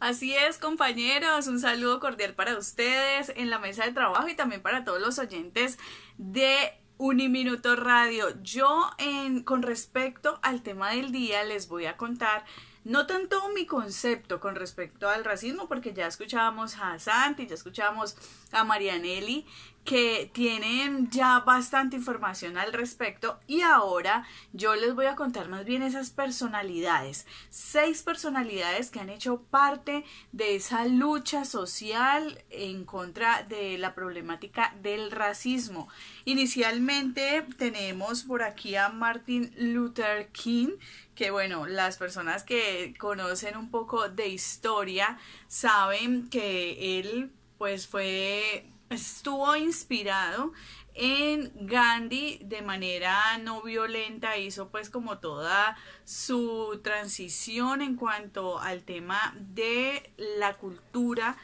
Así es, compañeros, un saludo cordial para ustedes en la mesa de trabajo y también para todos los oyentes de Uniminuto Radio. Yo, en, con respecto al tema del día, les voy a contar no tanto mi concepto con respecto al racismo, porque ya escuchábamos a Santi, ya escuchábamos a Marianelli, que tienen ya bastante información al respecto y ahora yo les voy a contar más bien esas personalidades, seis personalidades que han hecho parte de esa lucha social en contra de la problemática del racismo. Inicialmente tenemos por aquí a Martin Luther King, que bueno, las personas que conocen un poco de historia saben que él pues fue estuvo inspirado en Gandhi de manera no violenta, hizo pues como toda su transición en cuanto al tema de la cultura,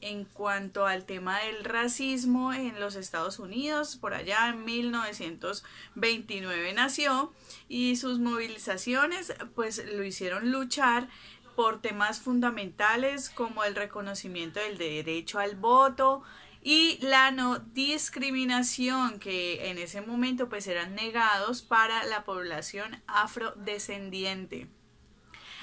en cuanto al tema del racismo en los Estados Unidos, por allá en 1929 nació y sus movilizaciones pues lo hicieron luchar por temas fundamentales como el reconocimiento del derecho al voto, y la no discriminación que en ese momento pues eran negados para la población afrodescendiente.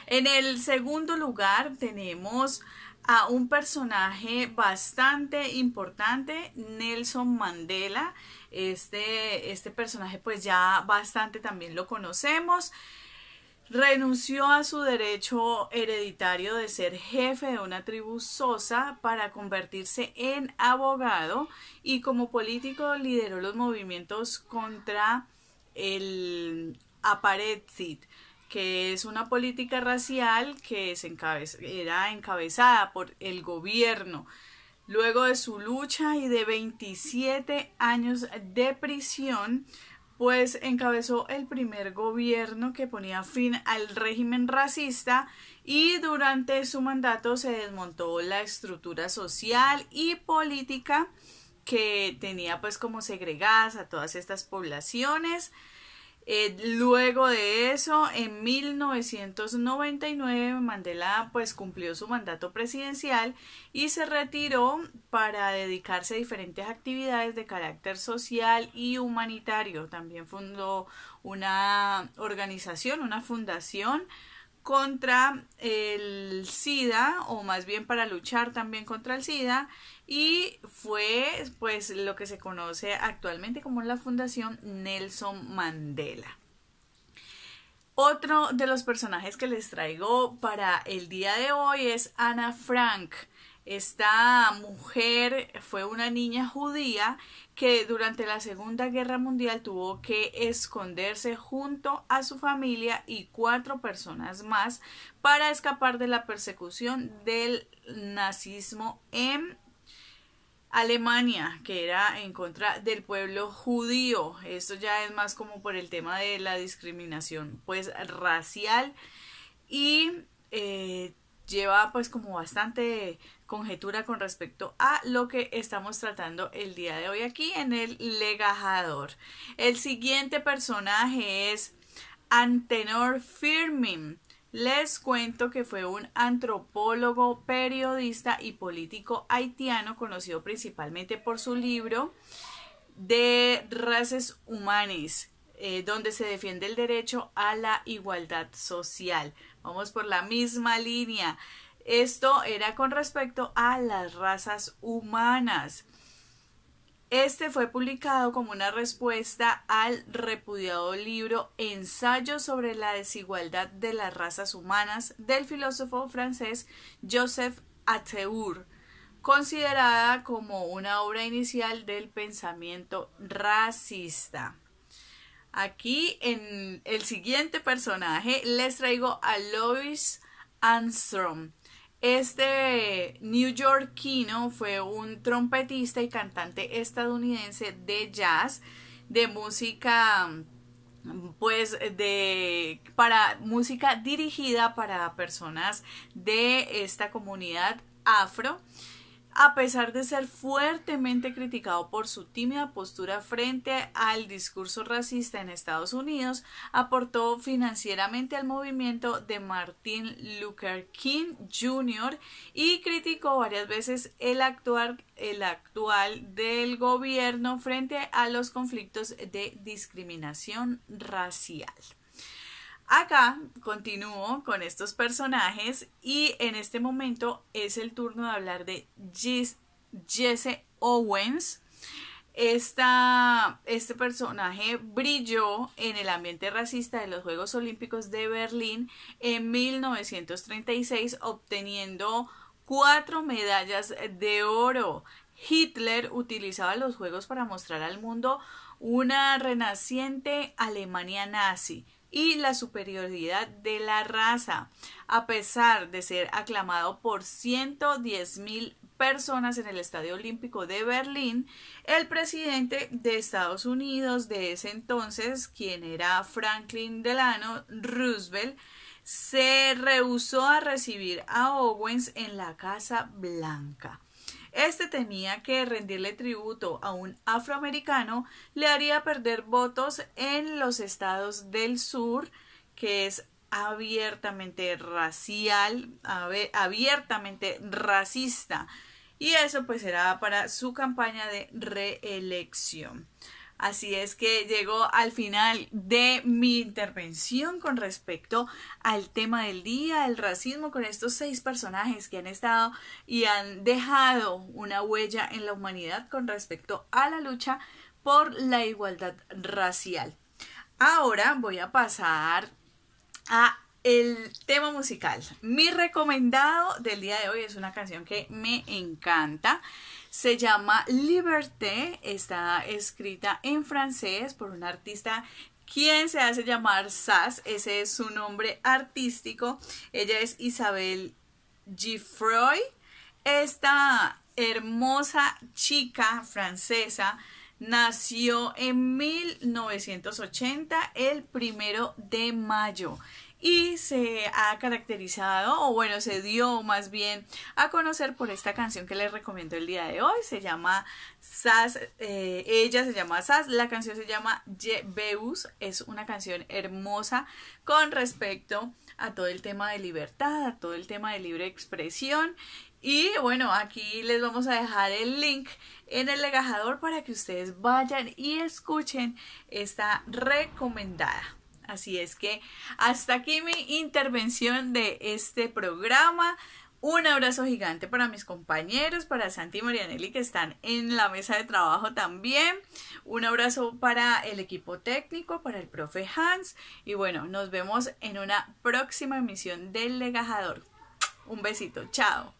En el segundo lugar tenemos a un personaje bastante importante, Nelson Mandela. Este, este personaje pues ya bastante también lo conocemos renunció a su derecho hereditario de ser jefe de una tribu sosa para convertirse en abogado y como político lideró los movimientos contra el apartheid, que es una política racial que era encabezada por el gobierno. Luego de su lucha y de 27 años de prisión, pues encabezó el primer gobierno que ponía fin al régimen racista y durante su mandato se desmontó la estructura social y política que tenía pues como segregadas a todas estas poblaciones. Eh, luego de eso, en 1999, Mandela pues cumplió su mandato presidencial y se retiró para dedicarse a diferentes actividades de carácter social y humanitario. También fundó una organización, una fundación contra el SIDA o más bien para luchar también contra el SIDA y fue pues lo que se conoce actualmente como la Fundación Nelson Mandela. Otro de los personajes que les traigo para el día de hoy es Ana Frank. Esta mujer fue una niña judía que durante la Segunda Guerra Mundial tuvo que esconderse junto a su familia y cuatro personas más para escapar de la persecución del nazismo en Alemania, que era en contra del pueblo judío. Esto ya es más como por el tema de la discriminación, pues racial. Y eh, lleva pues como bastante conjetura con respecto a lo que estamos tratando el día de hoy aquí en el legajador. El siguiente personaje es Antenor Firmin. Les cuento que fue un antropólogo, periodista y político haitiano conocido principalmente por su libro de Races Humanes, eh, donde se defiende el derecho a la igualdad social. Vamos por la misma línea. Esto era con respecto a las razas humanas. Este fue publicado como una respuesta al repudiado libro Ensayo sobre la desigualdad de las razas humanas del filósofo francés Joseph Ateur, considerada como una obra inicial del pensamiento racista. Aquí en el siguiente personaje les traigo a Lois Armstrong. Este newyorkino fue un trompetista y cantante estadounidense de jazz, de música pues de para música dirigida para personas de esta comunidad afro a pesar de ser fuertemente criticado por su tímida postura frente al discurso racista en Estados Unidos, aportó financieramente al movimiento de Martin Luther King Jr. y criticó varias veces el actuar el actual del gobierno frente a los conflictos de discriminación racial. Acá continúo con estos personajes y en este momento es el turno de hablar de Jesse Owens. este personaje brilló en el ambiente racista de los Juegos Olímpicos de Berlín en 1936 obteniendo cuatro medallas de oro. Hitler utilizaba los Juegos para mostrar al mundo una renaciente Alemania nazi y la superioridad de la raza, a pesar de ser aclamado por 110 mil personas en el Estadio Olímpico de Berlín, el presidente de Estados Unidos de ese entonces, quien era Franklin Delano Roosevelt, se rehusó a recibir a Owens en la Casa Blanca. Este tenía que rendirle tributo a un afroamericano le haría perder votos en los estados del sur, que es abiertamente racial, abiertamente racista. Y eso pues era para su campaña de reelección. Así es que llegó al final de mi intervención con respecto al tema del día, el racismo, con estos seis personajes que han estado y han dejado una huella en la humanidad con respecto a la lucha por la igualdad racial. Ahora voy a pasar a el tema musical. Mi recomendado del día de hoy es una canción que me encanta. Se llama Liberté, está escrita en francés por un artista quien se hace llamar Sass, ese es su nombre artístico. Ella es Isabel Giffroy. Esta hermosa chica francesa nació en 1980, el primero de mayo y se ha caracterizado, o bueno, se dio más bien a conocer por esta canción que les recomiendo el día de hoy. Se llama Sas, eh, ella se llama Sas, la canción se llama Beus, es una canción hermosa con respecto a todo el tema de libertad, a todo el tema de libre expresión y bueno, aquí les vamos a dejar el link en el legajador para que ustedes vayan y escuchen esta recomendada. Así es que hasta aquí mi intervención de este programa. Un abrazo gigante para mis compañeros, para Santi y Marianelli que están en la mesa de trabajo también. Un abrazo para el equipo técnico, para el profe Hans. Y bueno, nos vemos en una próxima emisión del Legajador. Un besito, chao.